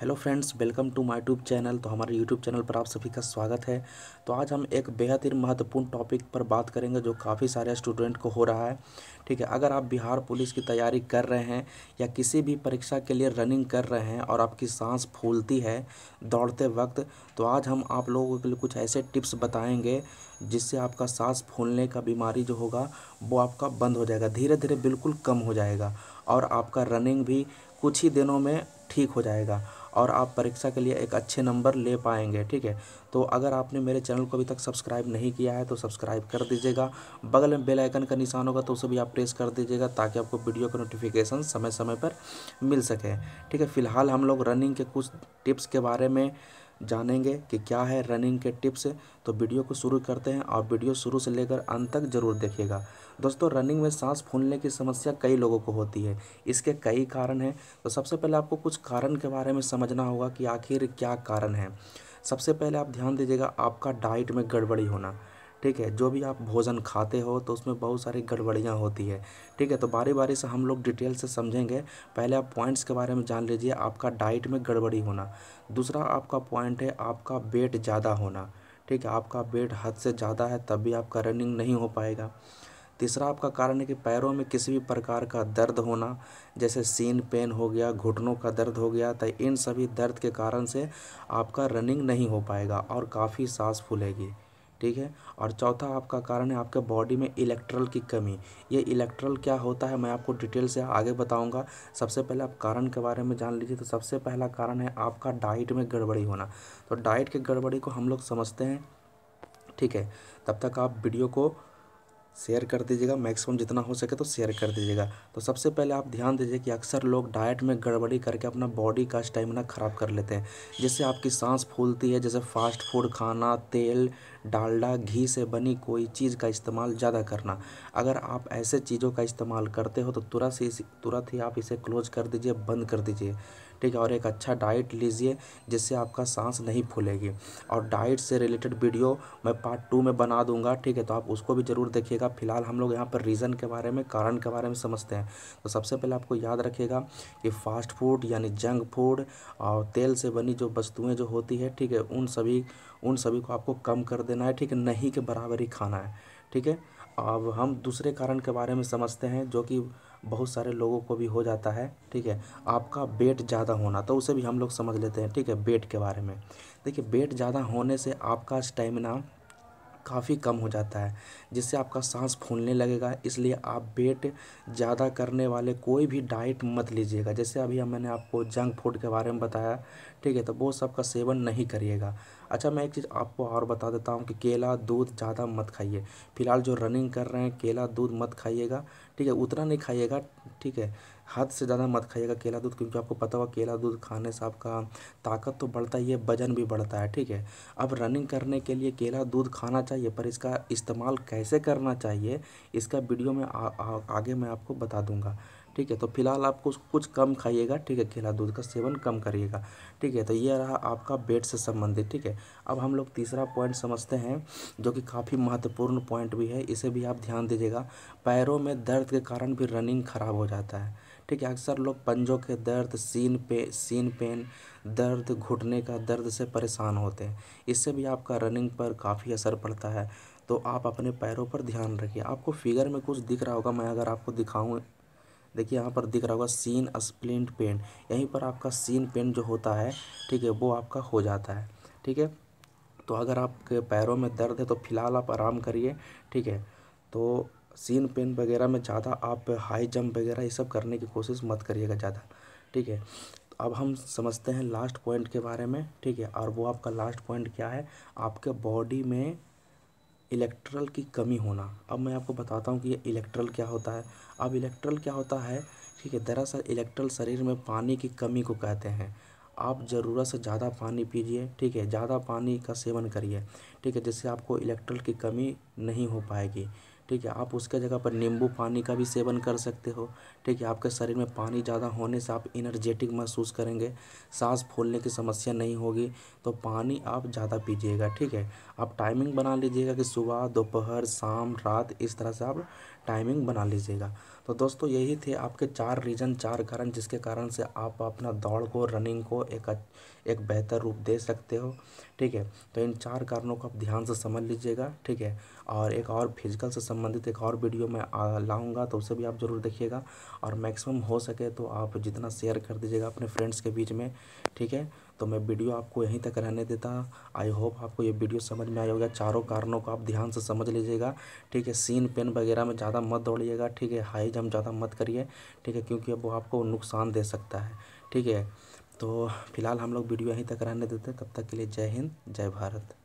hello friends welcome to my tube channel तो हमारे YouTube channel पर आप सभी का स्वागत है तो आज हम एक बेहद ही महत्वपूर्ण टॉपिक पर बात करेंगे जो काफ़ी सारे स्टूडेंट को हो रहा है ठीक है अगर आप बिहार पुलिस की तैयारी कर रहे हैं या किसी भी परीक्षा के लिए रनिंग कर रहे हैं और आपकी सांस फूलती है दौड़ते वक्त तो आज हम आप लोगों के लिए कुछ ऐसे टिप्स बताएँगे जिससे आपका सांस फूलने का बीमारी जो होगा वो आपका बंद हो जाएगा धीरे धीरे बिल्कुल कम हो जाएगा और आपका रनिंग भी कुछ ही दिनों में ठीक हो जाएगा और आप परीक्षा के लिए एक अच्छे नंबर ले पाएंगे ठीक है तो अगर आपने मेरे चैनल को अभी तक सब्सक्राइब नहीं किया है तो सब्सक्राइब कर दीजिएगा बगल में बेल आइकन का निशान होगा तो उसे भी आप प्रेस कर दीजिएगा ताकि आपको वीडियो का नोटिफिकेशन समय समय पर मिल सके ठीक है फिलहाल हम लोग रनिंग के कुछ टिप्स के बारे में जानेंगे कि क्या है रनिंग के टिप्स तो वीडियो को शुरू करते हैं और वीडियो शुरू से लेकर अंत तक जरूर देखिएगा दोस्तों रनिंग में सांस फूलने की समस्या कई लोगों को होती है इसके कई कारण हैं तो सबसे पहले आपको कुछ कारण के बारे में समझना होगा कि आखिर क्या कारण है सबसे पहले आप ध्यान दीजिएगा आपका डाइट में गड़बड़ी होना ठीक है जो भी आप भोजन खाते हो तो उसमें बहुत सारी गड़बड़ियाँ होती है ठीक है तो बारी बारी से हम लोग डिटेल से समझेंगे पहले आप पॉइंट्स के बारे में जान लीजिए आपका डाइट में गड़बड़ी होना दूसरा आपका पॉइंट है आपका वेट ज़्यादा होना ठीक है आपका वेट हद से ज़्यादा है तब भी आपका रनिंग नहीं हो पाएगा तीसरा आपका कारण है कि पैरों में किसी भी प्रकार का दर्द होना जैसे सीन पेन हो गया घुटनों का दर्द हो गया तो इन सभी दर्द के कारण से आपका रनिंग नहीं हो पाएगा और काफ़ी सांस फूलेगी ठीक है और चौथा आपका कारण है आपके बॉडी में इलेक्ट्रल की कमी ये इलेक्ट्रल क्या होता है मैं आपको डिटेल से आगे बताऊंगा सबसे पहले आप कारण के बारे में जान लीजिए तो सबसे पहला कारण है आपका डाइट में गड़बड़ी होना तो डाइट के गड़बड़ी को हम लोग समझते हैं ठीक है तब तक आप वीडियो को शेयर कर दीजिएगा मैक्सिमम जितना हो सके तो शेयर कर दीजिएगा तो सबसे पहले आप ध्यान दीजिए कि अक्सर लोग डाइट में गड़बड़ी करके अपना बॉडी का स्टेमिना ख़राब कर लेते हैं जिससे आपकी सांस फूलती है जैसे फास्ट फूड खाना तेल डालडा घी से बनी कोई चीज़ का इस्तेमाल ज़्यादा करना अगर आप ऐसे चीज़ों का इस्तेमाल करते हो तो तुरंत ही तुरंत ही आप इसे क्लोज कर दीजिए बंद कर दीजिए ठीक है और एक अच्छा डाइट लीजिए जिससे आपका सांस नहीं फूलेगी और डाइट से रिलेटेड वीडियो मैं पार्ट टू में बना दूंगा ठीक है तो आप उसको भी ज़रूर देखिएगा फिलहाल हम लोग यहाँ पर रीज़न के बारे में कारण के बारे में समझते हैं तो सबसे पहले आपको याद रखिएगा कि फास्ट फूड यानी जंक फूड और तेल से बनी जो वस्तुएँ जो होती है ठीक है उन सभी उन सभी को आपको कम कर देना है ठीक है नहीं के बराबर ही खाना है ठीक है अब हम दूसरे कारण के बारे में समझते हैं जो कि बहुत सारे लोगों को भी हो जाता है ठीक है आपका वेट ज़्यादा होना तो उसे भी हम लोग समझ लेते हैं ठीक है वेट के बारे में देखिए वेट ज़्यादा होने से आपका स्टेमिना काफ़ी कम हो जाता है जिससे आपका सांस फूलने लगेगा इसलिए आप वेट ज़्यादा करने वाले कोई भी डाइट मत लीजिएगा जैसे अभी मैंने आपको जंक फूड के बारे में बताया ठीक है तो वो सबका सेवन नहीं करिएगा अच्छा मैं एक चीज़ आपको और बता देता हूँ कि केला दूध ज़्यादा मत खाइए फिलहाल जो रनिंग कर रहे हैं केला दूध मत खाइएगा ठीक है उतना नहीं खाइएगा ठीक है हद से ज़्यादा मत खाइएगा केला दूध क्योंकि आपको पता होगा केला दूध खाने से आपका ताकत तो बढ़ता ही है वजन भी बढ़ता है ठीक है अब रनिंग करने के लिए केला दूध खाना चाहिए पर इसका इस्तेमाल कैसे करना चाहिए इसका वीडियो में आ, आ, आगे मैं आपको बता दूंगा ठीक है तो फिलहाल आप कुछ कुछ कम खाइएगा ठीक है खिला दूध का सेवन कम करिएगा ठीक है तो यह रहा आपका बेट से संबंधित ठीक है अब हम लोग तीसरा पॉइंट समझते हैं जो कि काफ़ी महत्वपूर्ण पॉइंट भी है इसे भी आप ध्यान दीजिएगा पैरों में दर्द के कारण भी रनिंग ख़राब हो जाता है ठीक है अक्सर लोग पंजों के दर्द सीन पे सीन पेन दर्द घुटने का दर्द से परेशान होते हैं इससे भी आपका रनिंग पर काफ़ी असर पड़ता है तो आप अपने पैरों पर ध्यान रखिए आपको फिगर में कुछ दिख रहा होगा मैं अगर आपको दिखाऊँ देखिए यहाँ पर दिख रहा होगा सीन स्प्लिंट पेन यहीं पर आपका सीन पेन जो होता है ठीक है वो आपका हो जाता है ठीक है तो अगर आपके पैरों में दर्द है तो फ़िलहाल आप आराम करिए ठीक है तो सीन पेन वगैरह में ज़्यादा आप हाई जंप वगैरह ये सब करने की कोशिश मत करिएगा ज़्यादा ठीक है अब हम समझते हैं लास्ट पॉइंट के बारे में ठीक है और वो आपका लास्ट पॉइंट क्या है आपके बॉडी में इलेक्ट्रल की कमी होना अब मैं आपको बताता हूँ कि इलेक्ट्रल क्या होता है अब इलेक्ट्रल क्या होता है ठीक है दरअसल इलेक्ट्रल शरीर में पानी की कमी को कहते हैं आप ज़रूरत से ज़्यादा पानी पीजिए ठीक है ज़्यादा पानी का सेवन करिए ठीक है जिससे आपको इलेक्ट्रल की कमी नहीं हो पाएगी ठीक है आप उसके जगह पर नींबू पानी का भी सेवन कर सकते हो ठीक है आपके शरीर में पानी ज़्यादा होने से आप इनर्जेटिक महसूस करेंगे सांस फूलने की समस्या नहीं होगी तो पानी आप ज़्यादा पीजिएगा ठीक है आप टाइमिंग बना लीजिएगा कि सुबह दोपहर शाम रात इस तरह से आप टाइमिंग बना लीजिएगा तो दोस्तों यही थे आपके चार रीज़न चार कारण जिसके कारण से आप अपना दौड़ को रनिंग को एक एक बेहतर रूप दे सकते हो ठीक है तो इन चार कारणों को आप ध्यान से समझ लीजिएगा ठीक है और एक और फिजिकल से संबंधित एक और वीडियो मैं लाऊंगा तो उसे भी आप ज़रूर देखिएगा और मैक्सिमम हो सके तो आप जितना शेयर कर दीजिएगा अपने फ्रेंड्स के बीच में ठीक है तो मैं वीडियो आपको यहीं तक रहने देता आई होप आपको ये वीडियो समझ में आया होगा चारों कारणों को आप ध्यान से समझ लीजिएगा ठीक है सीन पेन वगैरह में ज़्यादा मत दौड़िएगा ठीक है हाई जंप ज़्यादा मत करिए ठीक है क्योंकि अब वो आपको नुकसान दे सकता है ठीक है तो फिलहाल हम लोग वीडियो यहीं तक रहने देते तब तक के लिए जय हिंद जय भारत